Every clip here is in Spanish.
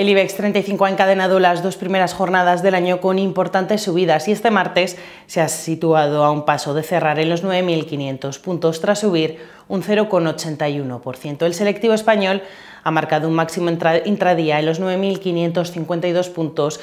El IBEX 35 ha encadenado las dos primeras jornadas del año con importantes subidas y este martes se ha situado a un paso de cerrar en los 9.500 puntos tras subir un 0,81%. El selectivo español ha marcado un máximo intradía en los 9.552 puntos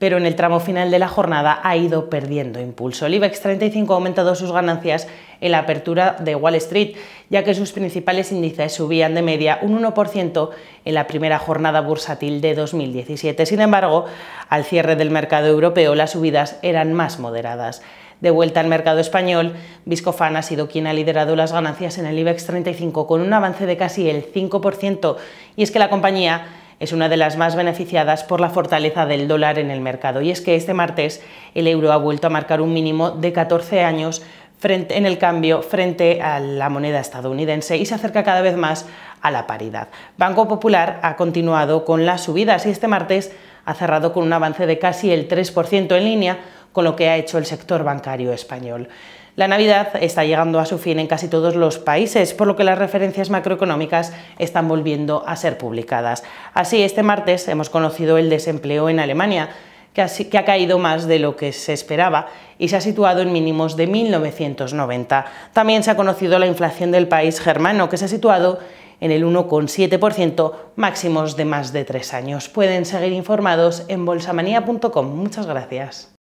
pero en el tramo final de la jornada ha ido perdiendo impulso. El IBEX 35 ha aumentado sus ganancias en la apertura de Wall Street, ya que sus principales índices subían de media un 1% en la primera jornada bursátil de 2017. Sin embargo, al cierre del mercado europeo las subidas eran más moderadas. De vuelta al mercado español, Viscofan ha sido quien ha liderado las ganancias en el IBEX 35 con un avance de casi el 5% y es que la compañía es una de las más beneficiadas por la fortaleza del dólar en el mercado. Y es que este martes el euro ha vuelto a marcar un mínimo de 14 años en el cambio frente a la moneda estadounidense y se acerca cada vez más a la paridad. Banco Popular ha continuado con las subidas y este martes ha cerrado con un avance de casi el 3% en línea con lo que ha hecho el sector bancario español. La Navidad está llegando a su fin en casi todos los países, por lo que las referencias macroeconómicas están volviendo a ser publicadas. Así, este martes hemos conocido el desempleo en Alemania, que ha, caído más de lo que se esperaba y se ha situado en mínimos de 1990. También se ha conocido la inflación del país germano, que se ha situado en el 1,7%, máximos de más de tres años. Pueden seguir informados en bolsamanía.com. Muchas gracias.